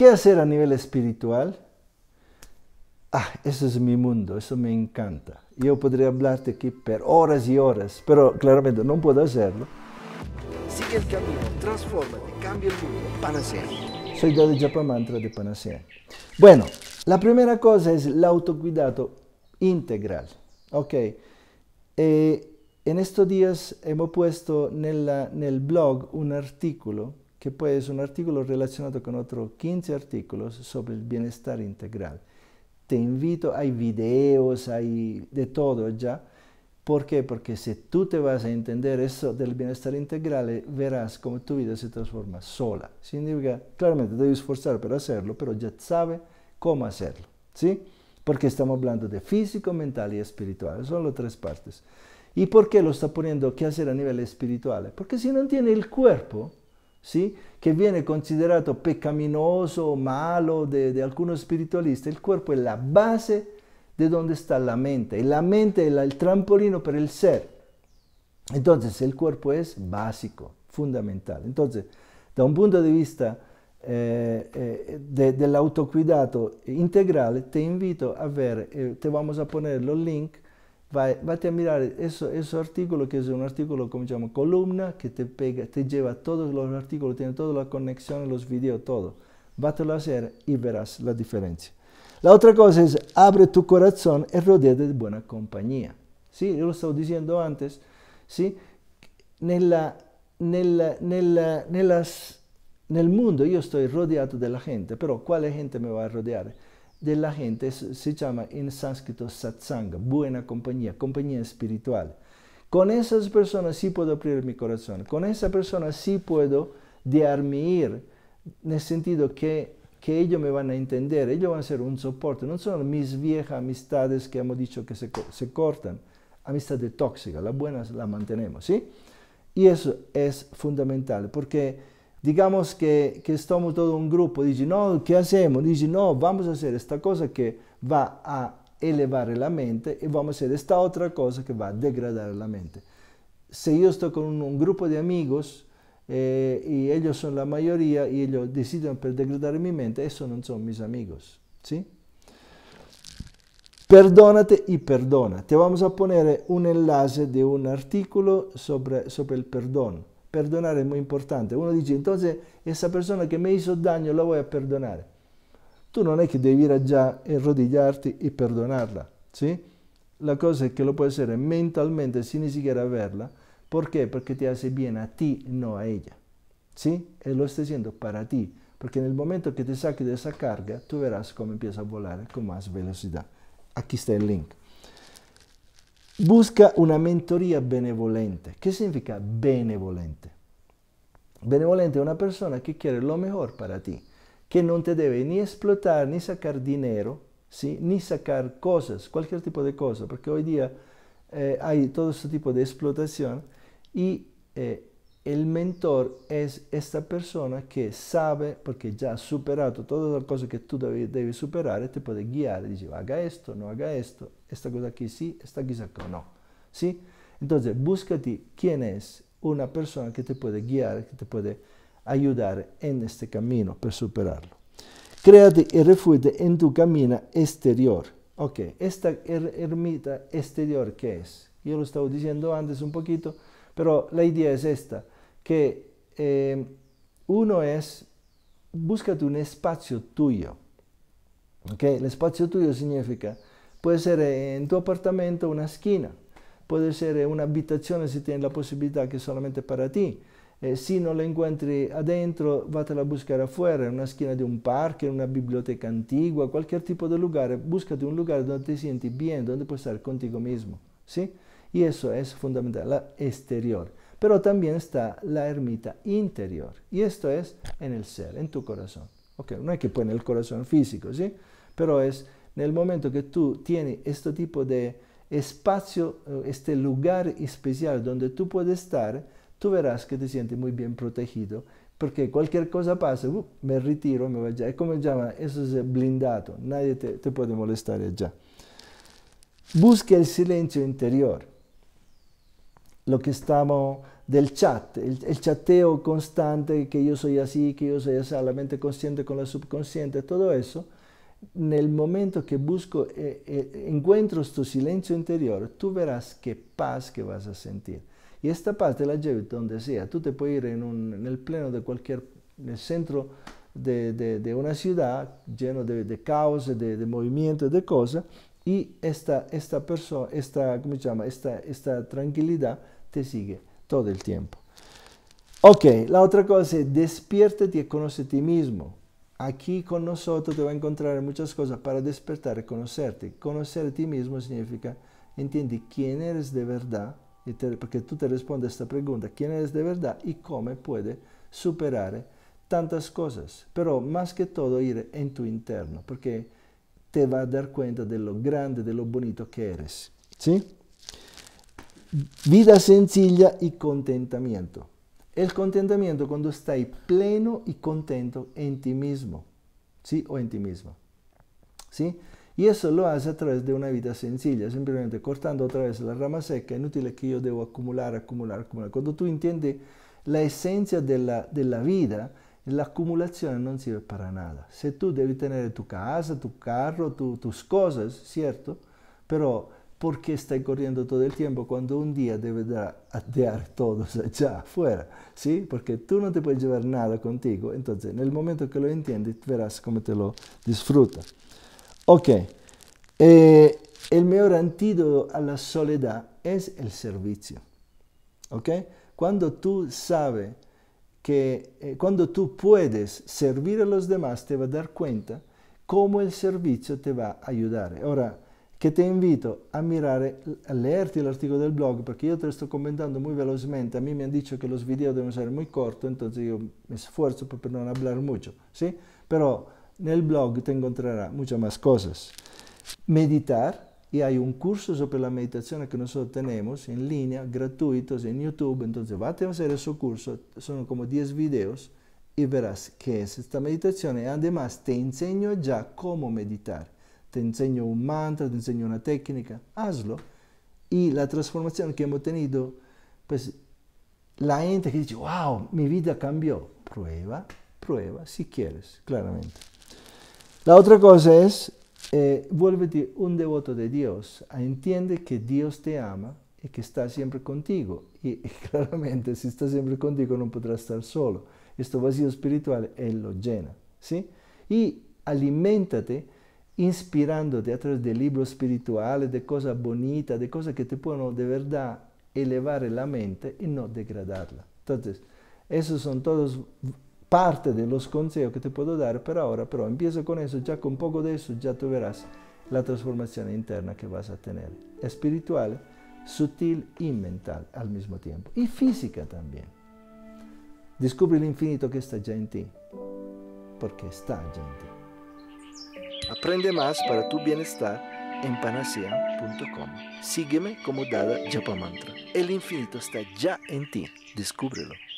¿Qué hacer a nivel espiritual? Ah, eso es mi mundo, eso me encanta. Yo podría hablarte aquí por horas y horas, pero claramente no puedo hacerlo. Sigue el camino, transfórmate, cambia el mundo, panacea. Soy Dado Japamantra de Panacea. Bueno, la primera cosa es el autocuidado integral. Ok, eh, en estos días hemos puesto en el blog un artículo que pues un artículo relacionado con otros 15 artículos sobre el bienestar integral. Te invito, hay videos, hay de todo ya. ¿Por qué? Porque si tú te vas a entender eso del bienestar integral, eh, verás cómo tu vida se transforma sola. Significa, claramente, debes esforzar para hacerlo, pero ya sabes cómo hacerlo. ¿Sí? Porque estamos hablando de físico, mental y espiritual. Son las tres partes. ¿Y por qué lo está poniendo qué hacer a nivel espiritual? Porque si no tiene el cuerpo, sì? che viene considerato peccaminoso, malo di alcuni spiritualisti. Il corpo è la base di dove sta la mente e la mente è la, il trampolino per il ser. Entonces il cuerpo è básico, fondamentale. Entonces, da un punto di vista eh, eh, de, dell'autocuidato integrale, ti invito a vedere, eh, ti vamos a poner il link vate a mirar eso, ese artículo, que es un artículo, como se columna, que te pega, te lleva todos los artículos, tiene toda la conexión, los videos, todo. Vátelo a hacer y verás la diferencia. La otra cosa es, abre tu corazón y rodea de buena compañía. ¿Sí? Yo lo estaba diciendo antes, ¿sí? el mundo yo estoy rodeado de la gente, pero ¿cuál gente me va a rodear? de la gente se llama en sánscrito satsanga, buena compañía, compañía espiritual. Con esas personas sí puedo abrir mi corazón, con esa persona sí puedo ir en el sentido que, que ellos me van a entender, ellos van a ser un soporte, no son mis viejas amistades que hemos dicho que se, se cortan, amistades tóxicas, las buenas las mantenemos, ¿sí? Y eso es fundamental, porque digamos que, que, estamos todo un grupo, dice, no, ¿qué hacemos? Dice, no, vamos a hacer esta cosa que va a elevar la mente y vamos a hacer esta otra cosa que va a degradar la mente. Si yo estoy con un, un grupo de amigos eh, y ellos son la mayoría y ellos deciden per degradar mi mente, eso no son mis amigos, ¿sí? Perdónate y perdona. Te vamos a poner un enlace de un artículo sobre, sobre el perdón perdonare è molto importante. Uno dice, entonces, esa persona che me hizo daño la vuoi perdonare? Tu non è che devi arrodillarti e perdonarla, sì? La cosa è che lo puedes essere mentalmente sin ni siquiera verla. ¿Por qué? Porque hace bien a ti, non a ella. sì? E lo está facendo para ti. perché nel momento che te saques de questa carga, tu verás come empieza a volare con más velocità. Aquí sta il link. Busca una mentoria benevolente. Che significa benevolente? Benevolente è una persona che quiere lo mejor para ti, che non te deve ni explotar, ni sacar dinero, ¿sí? ni sacar cosas, cualquier tipo di cosa, perché hoy día eh, hay todo questo tipo di explotación e eh, El mentor es esta persona que sabe, porque ya ha superado todas las cosas que tú debes superar, te puede guiar guiar, Dice, haga esto, no haga esto, esta cosa aquí sí, esta cosa aquí no. ¿Sí? Entonces, búscate quién es una persona que te puede guiar, que te puede ayudar en este camino para superarlo. Créate y refugiate en tu camino exterior. Ok, esta ermita exterior, ¿qué es? Yo lo estaba diciendo antes un poquito, pero la idea es esta. que eh, uno es, búscate un espacio tuyo. ¿Ok? El espacio tuyo significa, puede ser en tu apartamento una esquina, puede ser un'abitazione se tieni la possibilità che è solamente per ti. Eh, se non la incontri adentro, vatela a buscare afuera, in una esquina di un parco, in una biblioteca antigua, qualche tipo di luogo, búscate un luogo dove ti senti bene, dove puoi stare contigo mismo. ¿sí? Y eso es fundamental, la exterior. pero también está la ermita interior. Y esto es en el ser, en tu corazón. no hay que poner el corazón físico, ¿sí? Pero es en el momento que tú tienes este tipo de espacio, eh, este lugar especial donde tú puedes estar, tú verás que te sientes muy bien protegido, porque cualquier cosa pasa, uh, me retiro, me voy allá. Es como llama, eso es blindado, nadie te, te puede molestar allá. Busca el silencio interior lo que estamos del chat, el, chateo constante, que yo soy así, que yo soy así, la mente consciente con la subconsciente, todo eso, en el momento que busco, eh, eh tu silencio interior, tú verás qué paz que vas a sentir. Y esta paz te la llevas donde sea. Tú te puedes ir en, el pleno de cualquier en el centro de, una ciudad lleno de, caos, de, de movimiento, de cosas, y esta, esta persona, esta, ¿cómo se llama? Esta, esta tranquilidad te sigue todo el tiempo. Ok, la otra cosa es despiértate y conoce a ti mismo. Aquí con nosotros te va a encontrar muchas cosas para despertar y conocerte. Conocer a ti mismo significa, entiende quién eres de verdad, y te, porque tú te respondes a esta pregunta, quién eres de verdad y cómo puede superar tantas cosas. Pero más que todo ir en tu interno, porque te va a dar cuenta de lo grande, de lo bonito que eres. ¿Sí? vida sencilla y contentamiento. El contentamiento cuando estás pleno y contento en ti mismo, ¿sí? O en ti mismo, ¿sí? Y eso lo hace a través de una vida sencilla, simplemente cortando otra vez la rama seca, inútil que yo debo acumular, acumular, acumular. Cuando tú entiendes la esencia de la, vida, la acumulación no sirve para nada. Si tú debes tener tu casa, tu carro, tus cosas, ¿cierto? Pero ¿Por qué estáis corriendo todo el tiempo cuando un día deberás atear todos allá afuera? ¿Sí? Porque tú no te puedes llevar nada contigo. Entonces, en el momento que lo entiendes, verás cómo te lo disfrutas. Ok. Eh, el mejor antídoto a la soledad es el servicio. ¿Ok? Cuando tú sabes que, eh, cuando tú puedes servir a los demás, te va a dar cuenta cómo el servicio te va a ayudar. Ahora, che ti invito a mirare, a leerti l'articolo del blog, perché io te lo sto commentando molto velocemente, a mí me hanno detto che los video deben essere molto cortos, quindi yo me esfuerzo para no hablar mucho, ¿sí? Pero nel blog ti encontrará molte más cosas. Meditar, y hay un curso sobre la meditación que nosotros tenemos en línea, gratuitos en YouTube, entonces vate a hacer ese curso, sono come 10 videos, e verás che è questa meditazione, y además te enseño già come meditare. te enseño un mantra, te enseño una técnica, hazlo. Y la transformación que hemos tenido, pues la gente que dice, wow, mi vida cambió, prueba, prueba, si quieres, claramente. La otra cosa es, eh, vuélvete un devoto de Dios, entiende que Dios te ama y que está siempre contigo. Y, claramente, si está siempre contigo, no podrás estar solo. Este vacío espiritual, Él lo llena, ¿sí? Y aliméntate inspirandoti a través de libros espirituales, de cosas bonitas, de cosas que te pueden de verdad elevar la mente e non degradarla. Entonces, esos son todos parte de los consejos que te puedo dar per ora, però empiezo con eso, ya con poco de eso ya tú verás la transformación interna que vas a tener, espiritual, sutil y mental al mismo tiempo, y física también. Descubre el infinito que está ya en ti, porque está ya en ti. Aprende más para tu bienestar en panacea.com. Sígueme como Dada Japamantra. El infinito está ya en ti. Descúbrelo.